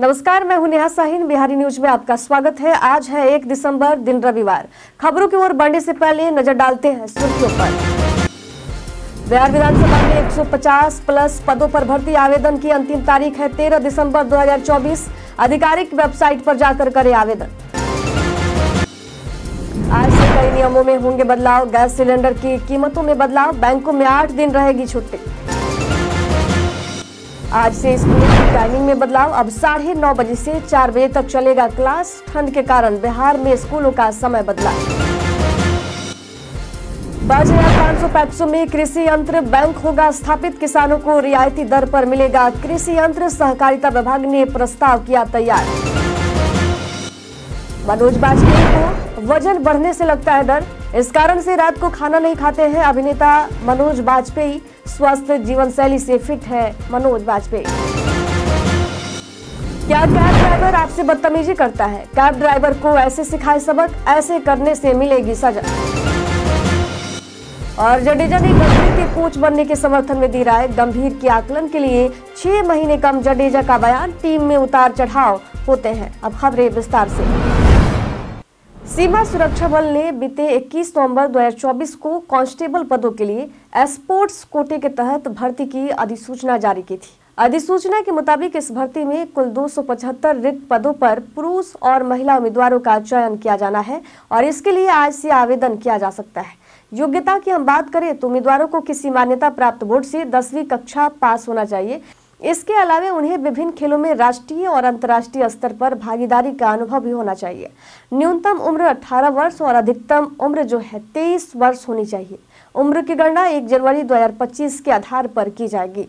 नमस्कार मैं हूं नेहा साहिन बिहारी न्यूज में आपका स्वागत है आज है एक दिसंबर दिन रविवार खबरों की ओर बढ़ने से पहले नजर डालते हैं सुर्खियों पर बिहार विधानसभा में 150 प्लस पदों पर भर्ती आवेदन की अंतिम तारीख है 13 दिसंबर 2024 आधिकारिक वेबसाइट पर जाकर करें आवेदन आज से कई नियमों में होंगे बदलाव गैस सिलेंडर की कीमतों में बदलाव बैंकों में आठ दिन रहेगी छुट्टी आज से स्कूल की टाइमिंग में बदलाव अब साढ़े नौ बजे से चार बजे तक चलेगा क्लास ठंड के कारण बिहार में स्कूलों का समय बदला पाँच हजार पाँच सौ पैक्सों में कृषि यंत्र बैंक होगा स्थापित किसानों को रियायती दर पर मिलेगा कृषि यंत्र सहकारिता विभाग ने प्रस्ताव किया तैयार मनोज बाजपेयी को वजन बढ़ने से लगता है डर इस कारण से रात को खाना नहीं खाते हैं अभिनेता मनोज बाजपेयी स्वस्थ जीवन शैली से फिट है मनोज बाजपेयी क्या कैब ड्राइवर आपसे बदतमीजी करता है कैब ड्राइवर को ऐसे सिखाए सबक ऐसे करने से मिलेगी सजा और जडेजा ने गंभीर के कोच बनने के समर्थन में दी राय गंभीर के आकलन के लिए छह महीने कम जडेजा का बयान टीम में उतार चढ़ाव होते हैं अब खबरें विस्तार से सीमा सुरक्षा बल ने बीते 21 नवंबर 2024 को कांस्टेबल पदों के लिए एस्पोर्ट्स कोटे के तहत भर्ती की अधिसूचना जारी की थी अधिसूचना के मुताबिक इस भर्ती में कुल 275 रिक्त पदों पर पुरुष और महिला उम्मीदवारों का चयन किया जाना है और इसके लिए आज से आवेदन किया जा सकता है योग्यता की हम बात करें तो उम्मीदवारों को किसी मान्यता प्राप्त बोर्ड से दसवीं कक्षा पास होना चाहिए इसके अलावा उन्हें विभिन्न खेलों में राष्ट्रीय और अंतर्राष्ट्रीय स्तर पर भागीदारी का अनुभव भी होना चाहिए न्यूनतम उम्र 18 वर्ष और अधिकतम उम्र जो है 23 वर्ष होनी चाहिए उम्र की गणना 1 जनवरी 2025 के आधार पर की जाएगी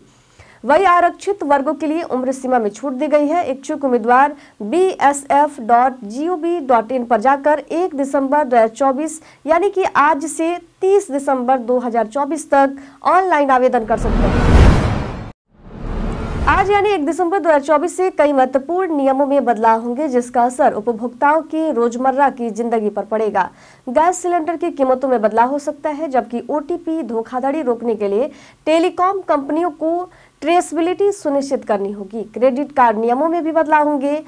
वही आरक्षित वर्गों के लिए उम्र सीमा में छूट दी गई है इच्छुक उम्मीदवार B S F dot G O V dot in पर जाकर एक दिसंबर चौबीस यानी कि आज से तीस दिसंबर चौबीस तक ऑनलाइन आवेदन कर सकते हैं आज यानी 1 दिसंबर 2024 से कई महत्वपूर्ण नियमों में बदलाव होंगे जिसका असर उपभोक्ताओं की रोजमर्रा की जिंदगी पर पड़ेगा गैस सिलेंडर की कीमतों में बदलाव हो सकता है जबकि ओटीपी धोखाधड़ी रोकने के लिए टेलीकॉम कंपनियों को ट्रेसबिलिटी सुनिश्चित करनी होगी क्रेडिट कार्ड नियमों में भी बदलाव होंगे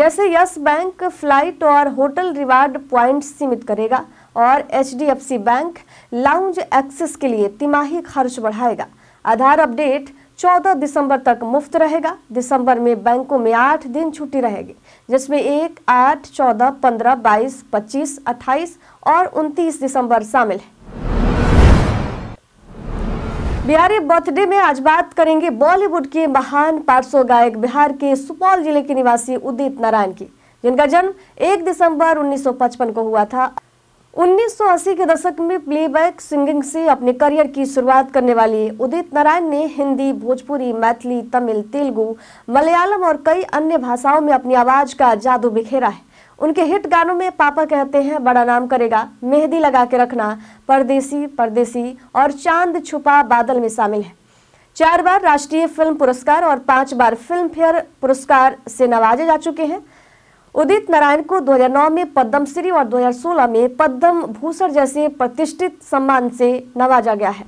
जैसे यस बैंक फ्लाइट और होटल रिवार्ड पॉइंट सीमित करेगा और एच बैंक लाउंज एक्सेस के लिए तिमाही खर्च बढ़ाएगा आधार अपडेट चौदह दिसंबर तक मुफ्त रहेगा दिसंबर में बैंकों में आठ दिन छुट्टी रहेगी जिसमें एक आठ चौदह पंद्रह बाईस पच्चीस अट्ठाईस और उनतीस दिसंबर शामिल है बिहारी बर्थडे में आज बात करेंगे बॉलीवुड के महान पार्श्व गायक बिहार के सुपौल जिले के निवासी उदित नारायण की जिनका जन्म 1 दिसंबर 1955 को हुआ था 1980 के दशक में प्लेबैक सिंगिंग से अपने करियर की शुरुआत करने वाली उदित नारायण ने हिंदी भोजपुरी मैथिली तमिल तेलुगु मलयालम और कई अन्य भाषाओं में अपनी आवाज का जादू बिखेरा है उनके हिट गानों में पापा कहते हैं बड़ा नाम करेगा मेहंदी लगा के रखना परदेसी परदेसी और चांद छुपा बादल में शामिल है चार बार राष्ट्रीय फिल्म पुरस्कार और पांच बार फिल्म फेयर पुरस्कार से नवाजे जा चुके हैं उदित नारायण को 2009 में पद्म श्री और 2016 में पद्म भूषण जैसे प्रतिष्ठित सम्मान से नवाजा गया है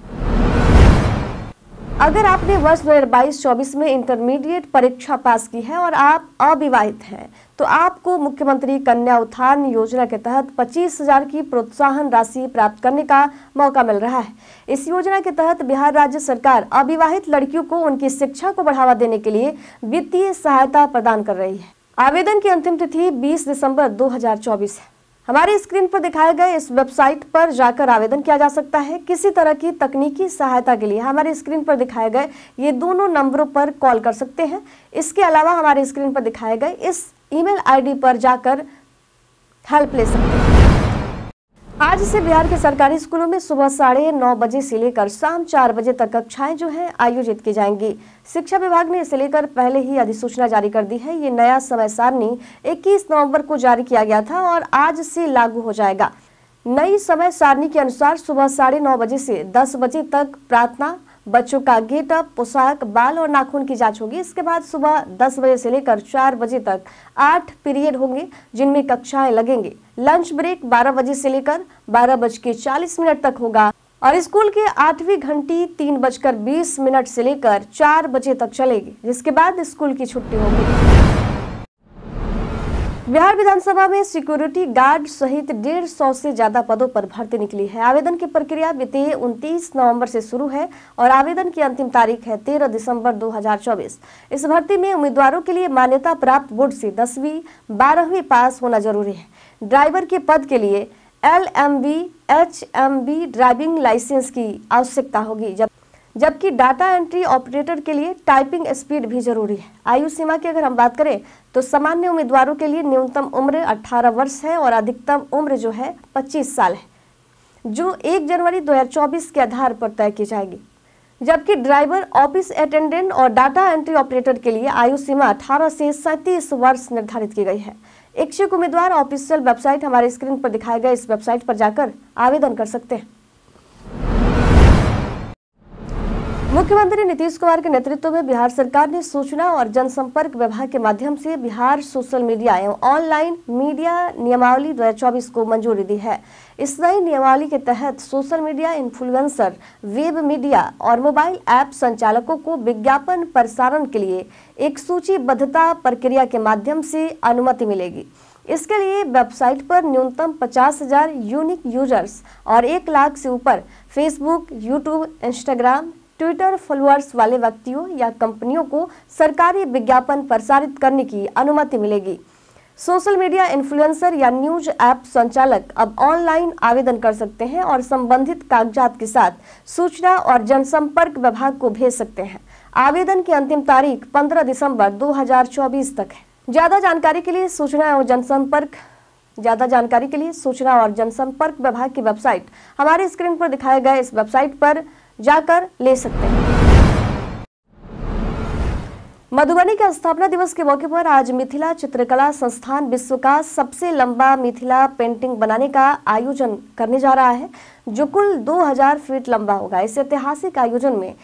अगर आपने वर्ष 2022-24 में इंटरमीडिएट परीक्षा पास की है और आप अविवाहित हैं तो आपको मुख्यमंत्री कन्या उत्थान योजना के तहत पच्चीस हजार की प्रोत्साहन राशि प्राप्त करने का मौका मिल रहा है इस योजना के तहत बिहार राज्य सरकार अविवाहित लड़कियों को उनकी शिक्षा को बढ़ावा देने के लिए वित्तीय सहायता प्रदान कर रही है आवेदन की अंतिम तिथि 20 दिसंबर 2024 है हमारी स्क्रीन पर दिखाए गए इस वेबसाइट पर जाकर आवेदन किया जा सकता है किसी तरह की तकनीकी सहायता के लिए हमारे स्क्रीन पर दिखाए गए ये दोनों नंबरों पर कॉल कर सकते हैं इसके अलावा हमारे स्क्रीन पर दिखाए गए इस ईमेल आईडी पर जाकर हेल्प ले सकते हैं आज से बिहार के सरकारी स्कूलों में सुबह साढ़े नौ बजे से लेकर शाम चार बजे तक कक्षाएं जो है आयोजित की जाएंगी शिक्षा विभाग ने इसे लेकर पहले ही अधिसूचना जारी कर दी है ये नया समय सारणी 21 नवंबर को जारी किया गया था और आज से लागू हो जाएगा नई समय सारणी के अनुसार सुबह साढ़े नौ बजे से दस बजे तक प्रार्थना बच्चों का गेटअप पोशाक बाल और नाखून की जांच होगी इसके बाद सुबह 10 बजे से लेकर 4 बजे तक आठ पीरियड होंगे जिनमें कक्षाएं लगेंगे लंच ब्रेक 12 बजे से लेकर बारह बज के चालीस मिनट तक होगा और स्कूल के आठवीं घंटी तीन बजकर बीस मिनट से लेकर चार बजे तक चलेगी जिसके बाद स्कूल की छुट्टी होगी बिहार विधानसभा में सिक्योरिटी गार्ड सहित डेढ़ सौ से ज्यादा पदों पर भर्ती निकली है आवेदन की प्रक्रिया बीते 29 नवंबर से शुरू है और आवेदन की अंतिम तारीख है 13 दिसंबर 2024 इस भर्ती में उम्मीदवारों के लिए मान्यता प्राप्त बोर्ड से दसवीं बारहवीं पास होना जरूरी है ड्राइवर के पद के लिए L M V H M V driving licence की आवश्यकता होगी जब जबकि डाटा एंट्री ऑपरेटर के लिए टाइपिंग स्पीड भी जरूरी है आयु सीमा की अगर हम बात करें तो सामान्य उम्मीदवारों के लिए न्यूनतम उम्र 18 वर्ष है और अधिकतम उम्र जो है 25 साल है जो 1 जनवरी 2024 के आधार पर तय की जाएगी जबकि ड्राइवर ऑफिस अटेंडेंट और डाटा एंट्री ऑपरेटर के लिए आयु सीमा अठारह से सैंतीस वर्ष निर्धारित की गई है इच्छुक उम्मीदवार ऑफिशियल वेबसाइट हमारे स्क्रीन पर दिखाए गए इस वेबसाइट पर जाकर आवेदन कर सकते हैं मुख्यमंत्री नीतीश कुमार के नेतृत्व में बिहार सरकार ने सूचना और जनसंपर्क विभाग के माध्यम से बिहार सोशल मीडिया एवं ऑनलाइन मीडिया नियमावली दो को मंजूरी दी है इस नई नियमावली के तहत social media influencer web media और मोबाइल ऐप संचालकों को विज्ञापन प्रसारण के लिए एक सूचीबद्धता प्रक्रिया के माध्यम से अनुमति मिलेगी इसके लिए वेबसाइट पर न्यूनतम पचास हजार यूनिक यूजर्स और एक लाख से ऊपर Facebook YouTube Instagram Twitter followers वाले व्यक्तियों या कंपनियों को सरकारी विज्ञापन प्रसारित करने की अनुमति मिलेगी सोशल मीडिया इन्फ्लुएंसर या न्यूज ऐप संचालक अब ऑनलाइन आवेदन कर सकते हैं और संबंधित कागजात के साथ सूचना और जनसंपर्क विभाग को भेज सकते हैं आवेदन की अंतिम तारीख 15 दिसंबर 2024 तक है ज्यादा जानकारी के लिए सूचना और जनसंपर्क ज्यादा जानकारी के लिए सूचना और जनसंपर्क विभाग की वेबसाइट हमारे स्क्रीन पर दिखाए गए इस वेबसाइट पर जाकर ले सकते हैं मधुबनी के स्थापना दिवस के मौके पर आज मिथिला चित्रकला संस्थान विश्व का सबसे लंबा मिथिला पेंटिंग बनाने का आयोजन करने जा रहा है जो कुल 2000 फीट लंबा होगा इस ऐतिहासिक आयोजन में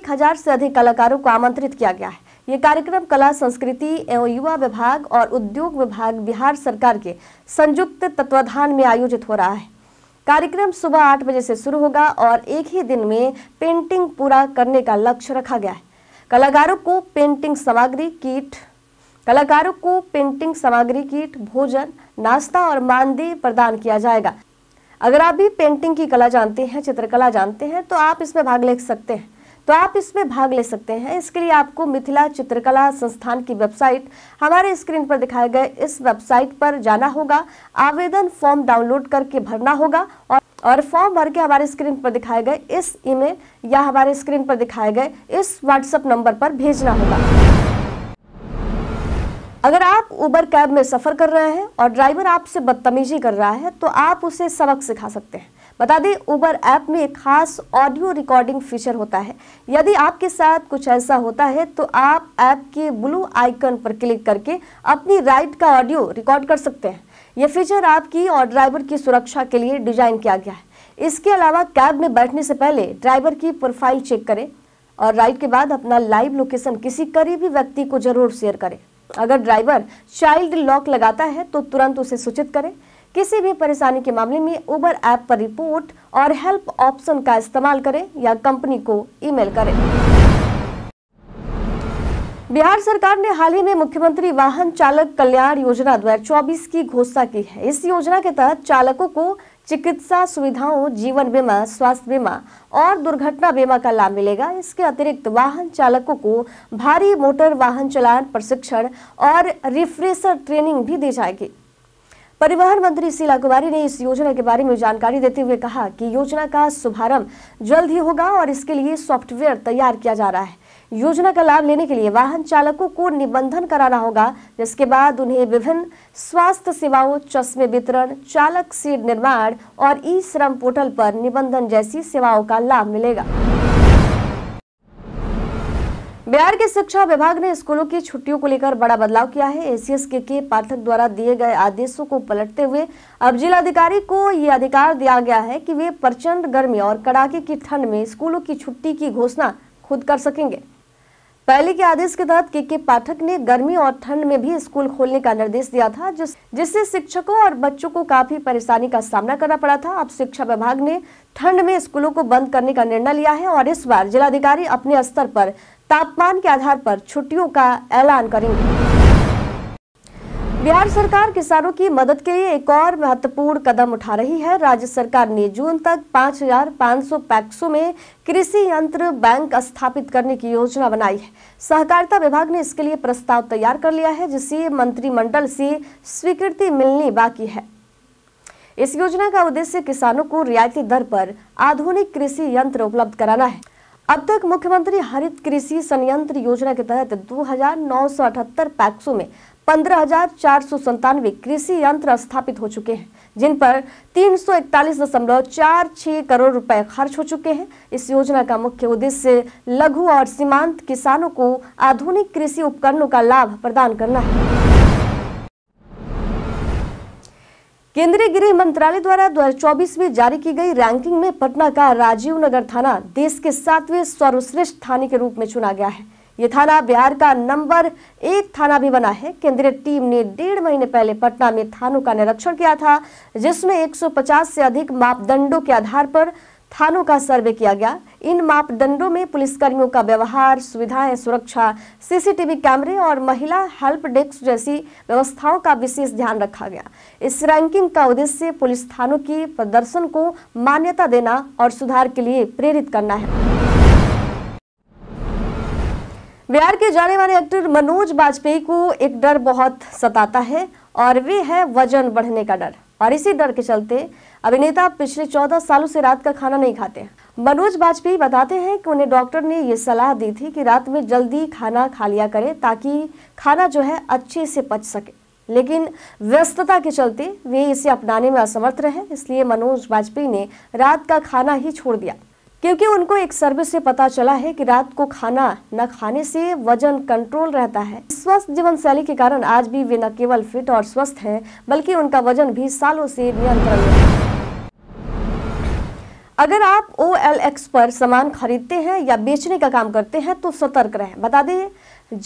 1000 से अधिक कलाकारों को आमंत्रित किया गया है ये कार्यक्रम कला संस्कृति एवं युवा विभाग और उद्योग विभाग बिहार सरकार के संयुक्त तत्वाधान में आयोजित हो रहा है कार्यक्रम सुबह आठ बजे से शुरू होगा और एक ही दिन में पेंटिंग पूरा करने का लक्ष्य रखा गया है कलाकारों को पेंटिंग सामग्री किट कलाकारों को पेंटिंग सामग्री किट भोजन नाश्ता और मानदेय प्रदान किया जाएगा अगर आप भी पेंटिंग की कला जानते हैं चित्रकला जानते हैं तो आप इसमें भाग ले सकते हैं तो आप इसमें भाग ले सकते हैं इसके लिए आपको मिथिला चित्रकला संस्थान की वेबसाइट हमारे स्क्रीन पर दिखाए गए इस वेबसाइट पर जाना होगा आवेदन फॉर्म डाउनलोड करके भरना होगा और और फॉर्म भर के हमारे स्क्रीन पर दिखाए गए इस ईमेल या हमारे स्क्रीन पर दिखाए गए इस व्हाट्सएप नंबर पर भेजना होगा अगर आप उबर कैब में सफ़र कर रहे हैं और ड्राइवर आपसे बदतमीजी कर रहा है तो आप उसे सबक सिखा सकते हैं बता दें उबर ऐप में एक खास ऑडियो रिकॉर्डिंग फीचर होता है यदि आपके साथ कुछ ऐसा होता है तो आप ऐप के ब्लू आइकन पर क्लिक करके अपनी राइड का ऑडियो रिकॉर्ड कर सकते हैं यह फीचर आपकी और ड्राइवर की सुरक्षा के लिए डिजाइन किया गया है इसके अलावा कैब में बैठने से पहले ड्राइवर की प्रोफाइल चेक करें और राइड के बाद अपना लाइव लोकेशन किसी करीबी व्यक्ति को जरूर शेयर करें अगर ड्राइवर चाइल्ड लॉक लगाता है तो तुरंत उसे सूचित करें किसी भी परेशानी के मामले में उबर ऐप पर रिपोर्ट और हेल्प ऑप्शन का इस्तेमाल करें या कंपनी को ईमेल करें बिहार सरकार ने हाल ही में मुख्यमंत्री वाहन चालक कल्याण योजना दो की घोषणा की है इस योजना के तहत चालकों को चिकित्सा सुविधाओं जीवन बीमा स्वास्थ्य बीमा और दुर्घटना बीमा का लाभ मिलेगा इसके अतिरिक्त वाहन चालकों को भारी मोटर वाहन चलान प्रशिक्षण और रिफ्रेशर ट्रेनिंग भी दी जाएगी परिवहन मंत्री शीला कुमारी ने इस योजना के बारे में जानकारी देते हुए कहा कि योजना का शुभारंभ जल्द ही होगा और इसके लिए सॉफ्टवेयर तैयार किया जा रहा है योजना का लाभ लेने के लिए वाहन चालकों को निबंधन कराना होगा जिसके बाद उन्हें विभिन्न स्वास्थ्य सेवाओं चश्मे वितरण चालक सीट निर्माण और ई श्रम पोर्टल पर निबंधन जैसी सेवाओं का लाभ मिलेगा बिहार के शिक्षा विभाग ने स्कूलों की छुट्टियों को लेकर बड़ा बदलाव किया है एसीएस के के पाठक द्वारा दिए गए आदेशों को पलटते हुए अब जिलाधिकारी को यह अधिकार दिया गया है कि वे प्रचंड गर्मी और कड़ाके की ठंड में स्कूलों की छुट्टी की घोषणा खुद कर सकेंगे पहले के आदेश के तहत के के पाठक ने गर्मी और ठंड में भी स्कूल खोलने का निर्देश दिया था जिस जिससे शिक्षकों और बच्चों को काफी परेशानी का सामना करना पड़ा था अब शिक्षा विभाग ने ठंड में स्कूलों को बंद करने का निर्णय लिया है और इस बार जिलाधिकारी अपने स्तर पर तापमान के आधार पर छुट्टियों का ऐलान करेंगे बिहार सरकार किसानों की मदद के लिए एक और महत्वपूर्ण कदम उठा रही है राज्य सरकार ने जून तक 5,500 पैक्सों में कृषि यंत्र बैंक स्थापित करने की योजना बनाई है सहकारिता विभाग ने इसके लिए प्रस्ताव तैयार कर लिया है जिसे मंत्रिमंडल से स्वीकृति मिलनी बाकी है इस योजना का उद्देश्य किसानों को रियायती दर पर आधुनिक कृषि यंत्र उपलब्ध कराना है अब तक मुख्यमंत्री हरित कृषि संयंत्र योजना के तहत दो हजार नौ सौ अठहत्तर पैक्सों में पंद्रह हजार चार सौ संतानवे कृषि यंत्र स्थापित हो चुके हैं जिन पर तीन सौ इकतालीस दशमलव चार छः करोड़ रुपए खर्च हो चुके हैं इस योजना का मुख्य उद्देश्य लघु और सीमांत किसानों को आधुनिक कृषि उपकरणों का लाभ प्रदान करना है केंद्रीय गृह मंत्रालय द्वारा दो में जारी की गई रैंकिंग में पटना का राजीव नगर थाना देश के सातवें सर्वश्रेष्ठ थाने के रूप में चुना गया है ये थाना बिहार का नंबर एक थाना भी बना है केंद्रीय टीम ने डेढ़ महीने पहले पटना में थानों का निरीक्षण किया था जिसमें 150 से अधिक मापदंडों के आधार पर थानों का सर्वे किया गया इन मापदंडों में पुलिसकर्मियों का व्यवहार सुविधाएं सुरक्षा सीसीटीवी कैमरे और महिला हेल्प डेस्क जैसी व्यवस्थाओं का विशेष ध्यान रखा गया इस रैंकिंग का उद्देश्य पुलिस थानों की प्रदर्शन को मान्यता देना और सुधार के लिए प्रेरित करना है बिहार के जाने वाले एक्टर मनोज वाजपेयी को एक डर बहुत सताता है और वे है वजन बढ़ने का डर और इसी डर के चलते अभिनेता पिछले चौदह सालों से रात का खाना नहीं खाते हैं मनोज वाजपेयी बताते हैं कि उन्हें डॉक्टर ने ये सलाह दी थी कि रात में जल्दी खाना खा लिया करें ताकि खाना जो है अच्छे से पच सके लेकिन व्यस्तता के चलते वे इसे अपनाने में असमर्थ रहे इसलिए मनोज वाजपेयी ने रात का खाना ही छोड़ दिया क्योंकि उनको एक सर्वे से पता चला है कि रात को खाना न खाने से वजन कंट्रोल रहता है स्वस्थ जीवन शैली के कारण आज भी वे न केवल फिट और स्वस्थ हैं बल्कि उनका वजन भी सालों से नियंत्रण में है अगर आप ओ एल एक्स पर सामान खरीदते हैं या बेचने का काम करते हैं तो सतर्क रहें बता दें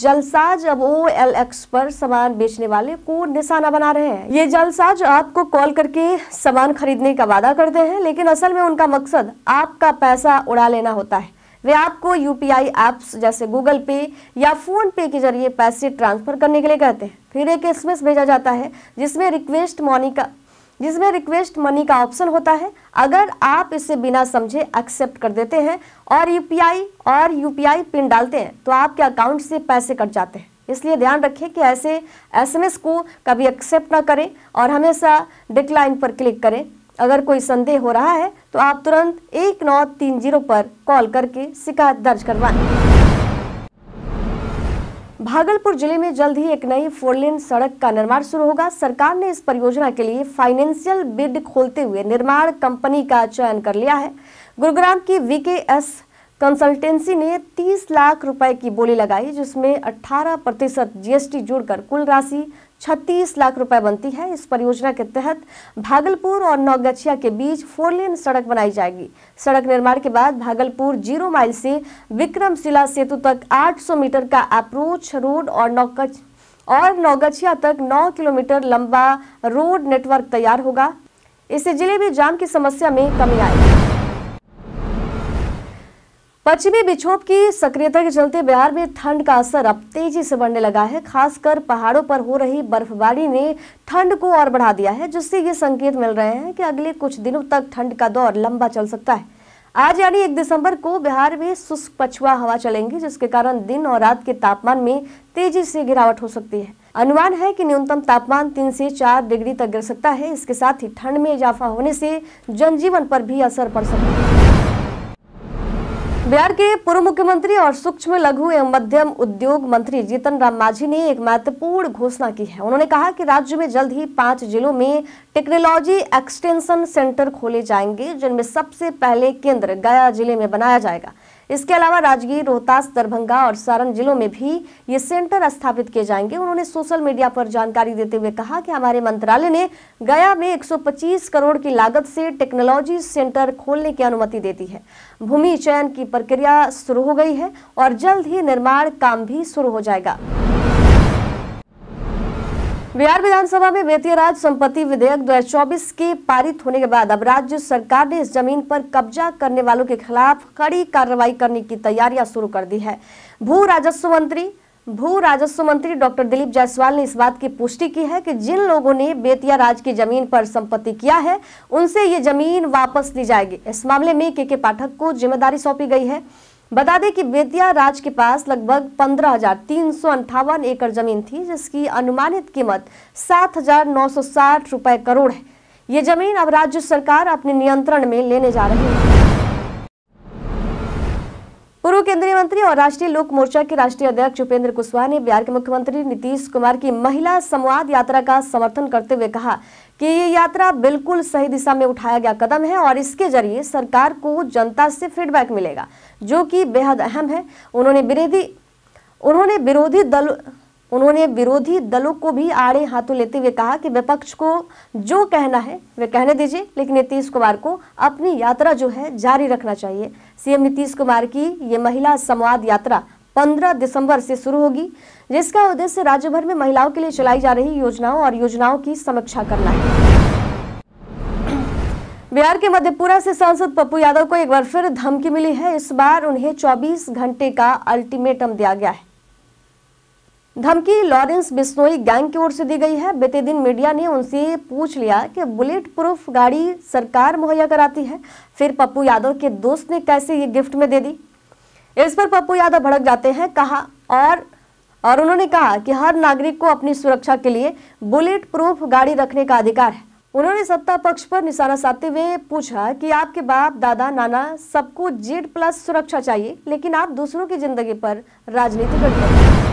जलसाज अब ओ एल एक्स पर सामान बेचने वाले को निशाना बना रहे हैं ये जलसाज आपको कॉल करके सामान खरीदने का वादा करते हैं लेकिन असल में उनका मकसद आपका पैसा उड़ा लेना होता है वे आपको आई एप्स जैसे गूगल पे या फोन पे के जरिए पैसे ट्रांसफर करने के लिए कहते हैं फिर एक एस भेजा जाता है जिसमें रिक्वेस्ट मनी का जिसमें रिक्वेस्ट मनी का ऑप्शन होता है अगर आप इसे बिना समझे एक्सेप्ट कर देते हैं और यूपीआई और यूपीआई पिन डालते हैं तो आपके अकाउंट से पैसे कट जाते हैं इसलिए ध्यान रखें कि ऐसे एसएमएस को कभी एक्सेप्ट ना करें और हमेशा डिक्लाइन पर क्लिक करें अगर कोई संदेह हो रहा है तो आप तुरंत एक नौ तीन जीरो पर कॉल करके शिकायत दर्ज करवाएं भागलपुर जिले में जल्द ही एक नई फोरलेन सड़क का निर्माण शुरू होगा सरकार ने इस परियोजना के लिए फाइनेंशियल बिड खोलते हुए निर्माण कंपनी का चयन कर लिया है गुरुग्राम की वीकेएस कंसल्टेंसी ने 30 लाख रुपए की बोली लगाई जिसमें 18 प्रतिशत जीएसटी जोड़कर कुल राशि छत्तीस लाख रुपए बनती है इस परियोजना के तहत भागलपुर और नौगछिया के बीच फोर लेन सड़क बनाई जाएगी सड़क निर्माण के बाद भागलपुर जीरो माइल से विक्रमशिला सेतु तक 800 मीटर का अप्रोच रोड और नौकछ और नौगछिया तक 9 किलोमीटर लंबा रोड नेटवर्क तैयार होगा इससे जिले में जाम की समस्या में कमी आएगी पश्चिमी विक्षोभ की सक्रियता के चलते बिहार में ठंड का असर अब तेजी से बढ़ने लगा है खासकर पहाड़ों पर हो रही बर्फबारी ने ठंड को और बढ़ा दिया है जिससे ये संकेत मिल रहे हैं कि अगले कुछ दिनों तक ठंड का दौर लंबा चल सकता है आज यानी एक दिसंबर को बिहार में शुष्क पछुआ हवा चलेंगी जिसके कारण दिन और रात के तापमान में तेजी से गिरावट हो सकती है अनुमान है कि न्यूनतम तापमान तीन से चार डिग्री तक गिर सकता है इसके साथ ही ठंड में इजाफा होने से जनजीवन पर भी असर पड़ सकता है बिहार के पूर्व मुख्यमंत्री और सूक्ष्म लघु एवं मध्यम उद्योग मंत्री जीतन राम मांझी ने एक महत्वपूर्ण घोषणा की है उन्होंने कहा कि राज्य में जल्द ही पांच जिलों में टेक्नोलॉजी एक्सटेंशन सेंटर खोले जाएंगे जिनमें सबसे पहले केंद्र गया जिले में बनाया जाएगा इसके अलावा राजगीर रोहतास दरभंगा और सारण जिलों में भी ये सेंटर स्थापित किए जाएंगे उन्होंने सोशल मीडिया पर जानकारी देते हुए कहा कि हमारे मंत्रालय ने गया में 125 करोड़ की लागत से टेक्नोलॉजी सेंटर खोलने की अनुमति दे दी है भूमि चयन की प्रक्रिया शुरू हो गई है और जल्द ही निर्माण काम भी शुरू हो जाएगा बिहार विधानसभा में वित्तीय राज संपत्ति विधेयक 2024 के पारित होने के बाद अब राज्य सरकार ने इस जमीन पर कब्जा करने वालों के खिलाफ कड़ी कार्रवाई करने की तैयारियां शुरू कर दी है भू राजस्व मंत्री भू राजस्व मंत्री डॉक्टर दिलीप जायसवाल ने इस बात की पुष्टि की है कि जिन लोगों ने बेतिया राज की जमीन पर संपत्ति किया है उनसे ये जमीन वापस ली जाएगी इस मामले में के के पाठक को जिम्मेदारी सौंपी गई है बता दें कि बेतिया राज के पास लगभग पंद्रह हजार तीन सौ अंठावन एकड़ जमीन थी जिसकी अनुमानित कीमत सात हजार नौ सौ साठ रुपए करोड़ है ये जमीन अब राज्य सरकार अपने नियंत्रण में लेने जा रही है पूर्व केंद्रीय मंत्री और राष्ट्रीय लोक मोर्चा के राष्ट्रीय अध्यक्ष उपेंद्र कुशवाहा ने बिहार के मुख्यमंत्री नीतीश कुमार की महिला संवाद यात्रा का समर्थन करते हुए कहा कि ये यात्रा बिल्कुल सही दिशा में उठाया गया कदम है और इसके जरिए सरकार को जनता से फीडबैक मिलेगा जो कि बेहद अहम है उन्होंने विरोधी उन्होंने विरोधी दल उन्होंने विरोधी दलों को भी आड़े हाथों लेते हुए कहा कि विपक्ष को जो कहना है वे कहने दीजिए लेकिन नीतीश कुमार को अपनी यात्रा जो है जारी रखना चाहिए सीएम नीतीश कुमार की ये महिला संवाद यात्रा 15 दिसंबर से शुरू होगी जिसका उद्देश्य राज्य भर में महिलाओं के लिए चलाई जा रही योजनाओं और योजनाओं की समीक्षा करना है बिहार के मधेपुरा से सांसद पप्पू यादव को एक बार फिर धमकी मिली है इस बार उन्हें 24 घंटे का अल्टीमेटम दिया गया है धमकी लॉरेंस बिश्नोई गैंग की ओर से दी गई है बीते दिन मीडिया ने उनसे पूछ लिया कि बुलेट प्रूफ गाड़ी सरकार मुहैया कराती है फिर पप्पू यादव के दोस्त ने कैसे ये गिफ्ट में दे दी इस पर पप्पू यादव भड़क जाते हैं कहा और और उन्होंने कहा कि हर नागरिक को अपनी सुरक्षा के लिए बुलेट प्रूफ गाड़ी रखने का अधिकार है उन्होंने सत्ता पक्ष पर निशाना साधते हुए पूछा कि आपके बाप दादा नाना सबको जेड प्लस सुरक्षा चाहिए लेकिन आप दूसरों की जिंदगी पर राजनीति करते हैं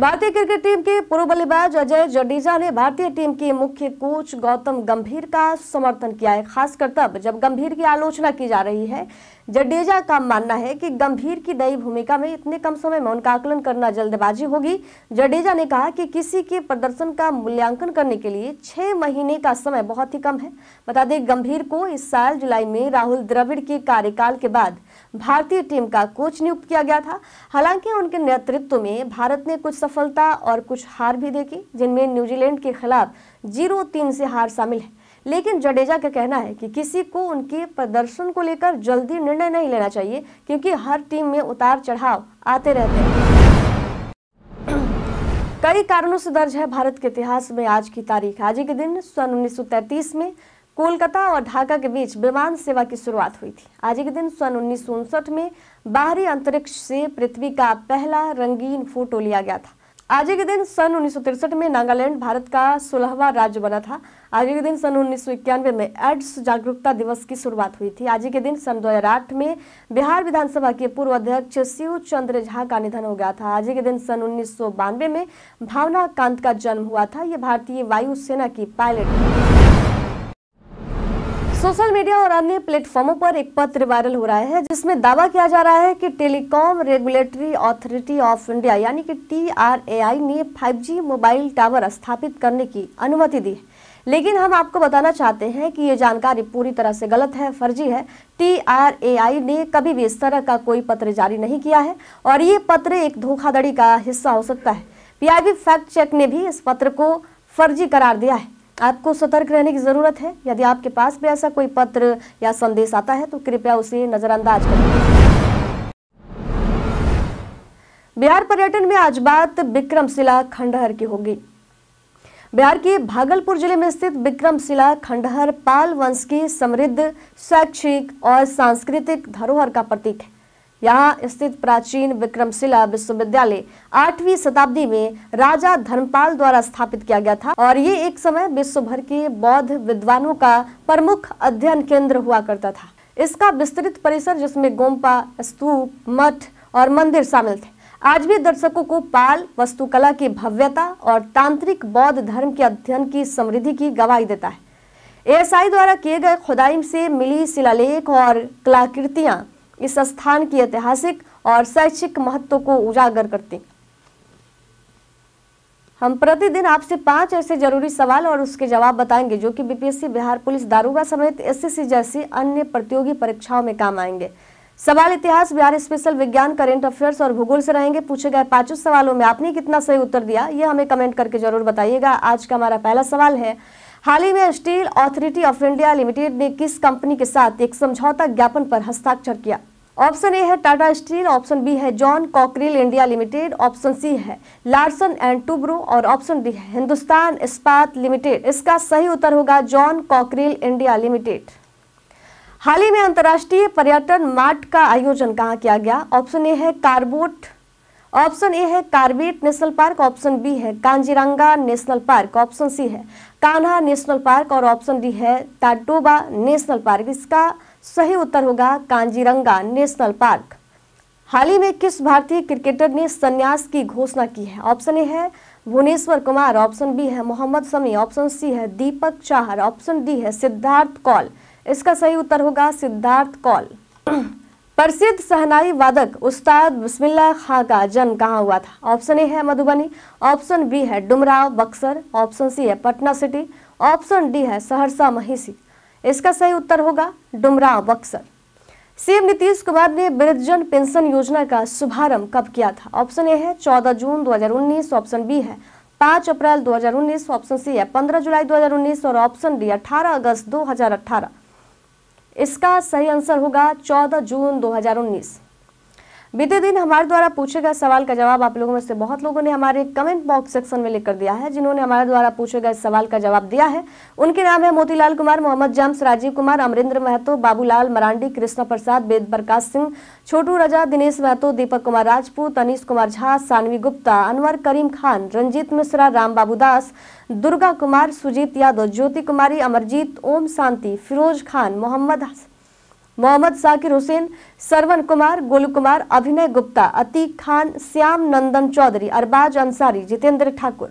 भारतीय क्रिकेट टीम के पूर्व बल्लेबाज अजय जडेजा ने भारतीय टीम के मुख्य कोच गौतम गंभीर का समर्थन किया है खासकर तब जब गंभीर की आलोचना की जा रही है जडेजा का मानना है कि गंभीर की नई भूमिका में इतने कम समय में उनका आकलन करना जल्दबाजी होगी जडेजा ने कहा कि किसी के प्रदर्शन का मूल्यांकन करने के लिए छह महीने का समय बहुत ही कम है बता दें गंभीर को इस साल जुलाई में राहुल द्रविड़ के कार्यकाल के बाद भारतीय टीम का कोच नियुक्त किया गया था हालांकि उनके नेतृत्व में भारत ने कुछ सफलता और कुछ हार भी देखी जिनमें न्यूजीलैंड के खिलाफ जीरो तीन से हार शामिल है लेकिन जडेजा का कहना है कि किसी को उनके प्रदर्शन को लेकर जल्दी निर्णय नहीं लेना चाहिए क्योंकि हर टीम में उतार चढ़ाव आते रहते हैं कई कारणों से दर्ज है भारत के इतिहास में आज की तारीख आज के दिन सन उन्नीस में कोलकाता और ढाका के बीच विमान सेवा की शुरुआत हुई थी आज के दिन सन उन्नीस में बाहरी अंतरिक्ष से पृथ्वी का पहला रंगीन फोटो लिया गया था आज के दिन सन उन्नीस में नागालैंड भारत का सोलहवा राज्य बना था आज के दिन सन उन्नीस में एड्स जागरूकता दिवस की शुरुआत हुई थी आज के दिन सन दो में बिहार विधानसभा के पूर्व अध्यक्ष शिव चंद्र झा का निधन हो गया था आज के दिन सन उन्नीस में भावना कांत का जन्म हुआ था ये भारतीय वायुसेना की पायलट सोशल मीडिया और अन्य प्लेटफॉर्मों पर एक पत्र वायरल हो रहा है जिसमें दावा किया जा रहा है कि Telecom Regulatory Authority of India यानी कि टीआरएआई ने 5G मोबाइल टावर स्थापित करने की अनुमति दी है लेकिन हम आपको बताना चाहते हैं कि ये जानकारी पूरी तरह से गलत है फर्जी है टी ने कभी भी इस तरह का कोई पत्र जारी नहीं किया है और ये पत्र एक धोखाधड़ी का हिस्सा हो सकता है पी फैक्ट चेक ने भी इस पत्र को फर्जी करार दिया है आपको सतर्क रहने की ज़रूरत है यदि आपके पास भी ऐसा कोई पत्र या संदेश आता है तो कृपया उसे नज़रअंदाज करें बिहार पर्यटन में आज बात विक्रमशिला खंडहर की होगी बिहार के भागलपुर जिले में स्थित विक्रमशिला खंडहर पाल वंश की समृद्ध शैक्षिक और सांस्कृतिक धरोहर का प्रतीक है यहाँ स्थित प्राचीन विक्रमशिला विश्वविद्यालय आठवीं शताब्दी में राजा धर्मपाल द्वारा स्थापित किया गया था और ये एक समय विश्व भर के बौद्ध विद्वानों का प्रमुख अध्ययन केंद्र हुआ करता था इसका विस्तृत परिसर जिसमें गोम्पा स्तूप मठ और मंदिर शामिल थे आज भी दर्शकों को पाल वस्तुकला की भव्यता और तांत्रिक बौद्ध धर्म के अध्ययन की समृद्धि की गवाही देता है एएसआई द्वारा किए गए खुदाई से मिली शिलालेख और कलाकृतियाँ इस स्थान की ऐतिहासिक और शैक्षिक महत्व को उजागर करते हम प्रतिदिन आपसे पांच ऐसे जरूरी सवाल और उसके जवाब बताएंगे जो कि बीपीएससी बिहार पुलिस दारोगा समेत एसएससी जैसी अन्य प्रतियोगी परीक्षाओं में काम आएंगे सवाल इतिहास बिहार स्पेशल विज्ञान करेंट अफेयर्स और भूगोल से रहेंगे पूछे गए पांचों सवालों में आपने कितना सही उत्तर दिया ये हमें कमेंट करके जरूर बताइएगा आज का हमारा पहला सवाल है हाल ही में Steel Authority of India Limited ने किस कंपनी के साथ एक समझौता ज्ञापन पर हस्ताक्षर किया ऑप्शन ए है टाटा स्टील ऑप्शन बी है John Cockerill India Limited option C है लार्सन एंड टूब्रो और ऑप्शन डी है हिंदुस्तान इस्पात लिमिटेड इसका सही उत्तर होगा जॉन कॉकरिल इंडिया लिमिटेड हाल ही में अंतर्राष्ट्रीय पर्यटन मार्ट का आयोजन कहाँ किया गया ऑप्शन ए है कार्बोट ऑप्शन ए है Corbett National Park option B है Kaziranga National Park option C है कान्हा नेशनल पार्क और ऑप्शन डी है टाटोबा नेशनल पार्क इसका सही उत्तर होगा कांजीरंगा नेशनल पार्क हाल ही में किस भारतीय क्रिकेटर ने संन्यास की घोषणा की है ऑप्शन ए है भुवनेश्वर कुमार ऑप्शन बी है मोहम्मद समी ऑप्शन सी है दीपक चाहर ऑप्शन डी है सिद्धार्थ कौल इसका सही उत्तर होगा सिद्धार्थ कौल प्रसिद्ध सहनाई वादक उस्ताद बिस्मिल्ला खां का जन्म कहाँ हुआ था ऑप्शन ए है मधुबनी ऑप्शन बी है डुमराव बक्सर ऑप्शन सी है पटना सिटी ऑप्शन डी है सहरसा महिषी इसका सही उत्तर होगा डुमराव बक्सर सीएम नीतीश कुमार ने वृद्धजन पेंशन योजना का शुभारंभ कब किया था ऑप्शन ए है 14 जून 2019 ऑप्शन बी है 5 अप्रैल 2019 ऑप्शन सी है 15 जुलाई 2019 और ऑप्शन डी 18 अगस्त 2018 इसका सही आंसर होगा 14 जून 2019 बीते दिन हमारे द्वारा पूछे गए सवाल का जवाब आप लोगों में से बहुत लोगों ने हमारे कमेंट बॉक्स सेक्शन में लिखकर दिया है जिन्होंने हमारे द्वारा पूछे गए सवाल का जवाब दिया है उनके नाम है मोतीलाल कुमार मोहम्मद जम्स राजीव कुमार अमरिंद्र महतो बाबूलाल मरांडी कृष्णा प्रसाद वेद प्रकाश सिंह छोटू रजा दिनेश महतो दीपक कुमार राजपूत अनिश कुमार झा सानवी गुप्ता अनवर करीम खान रंजीत मिश्रा राम बाबू दास दुर्गा कुमार सुजीत यादव ज्योति कुमारी अमरजीत ओम शांति फिरोज खान मोहम्मद मोहम्मद जाकिर हुसैन सरवन कुमार गोलू कुमार अभिनय गुप्ता अतीक खान श्याम नंदन चौधरी अरबाज अंसारी जितेंद्र ठाकुर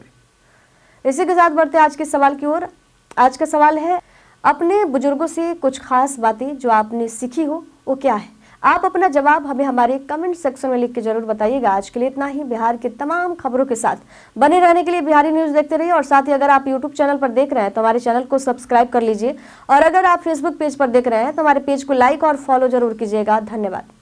इसी के साथ बढ़ते आज के सवाल की ओर आज का सवाल है अपने बुजुर्गों से कुछ खास बातें जो आपने सीखी हो वो क्या है आप अपना जवाब हमें हमारे कमेंट सेक्शन में लिख के जरूर बताइएगा आज के लिए इतना ही बिहार के तमाम खबरों के साथ बने रहने के लिए बिहारी न्यूज देखते रहिए और साथ ही अगर आप यूट्यूब चैनल पर देख रहे हैं तो हमारे चैनल को सब्सक्राइब कर लीजिए और अगर आप फेसबुक पेज पर देख रहे हैं तो हमारे पेज को लाइक और फॉलो जरूर कीजिएगा धन्यवाद